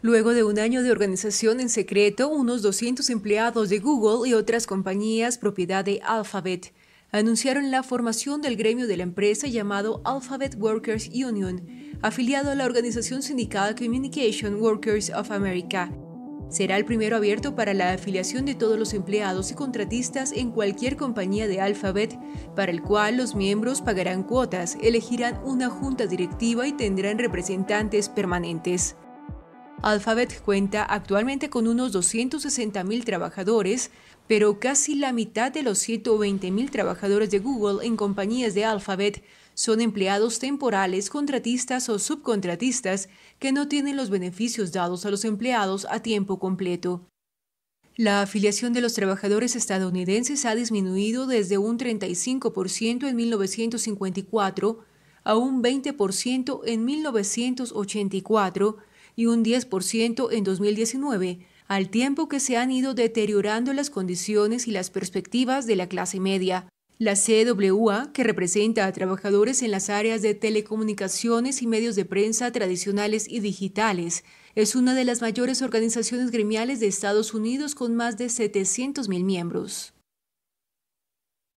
Luego de un año de organización en secreto, unos 200 empleados de Google y otras compañías propiedad de Alphabet anunciaron la formación del gremio de la empresa llamado Alphabet Workers Union, afiliado a la organización sindical Communication Workers of America. Será el primero abierto para la afiliación de todos los empleados y contratistas en cualquier compañía de Alphabet, para el cual los miembros pagarán cuotas, elegirán una junta directiva y tendrán representantes permanentes. Alphabet cuenta actualmente con unos 260.000 trabajadores, pero casi la mitad de los 120.000 trabajadores de Google en compañías de Alphabet son empleados temporales, contratistas o subcontratistas que no tienen los beneficios dados a los empleados a tiempo completo. La afiliación de los trabajadores estadounidenses ha disminuido desde un 35% en 1954 a un 20% en 1984 y un 10% en 2019, al tiempo que se han ido deteriorando las condiciones y las perspectivas de la clase media. La CWA, que representa a trabajadores en las áreas de telecomunicaciones y medios de prensa tradicionales y digitales, es una de las mayores organizaciones gremiales de Estados Unidos con más de 700.000 miembros.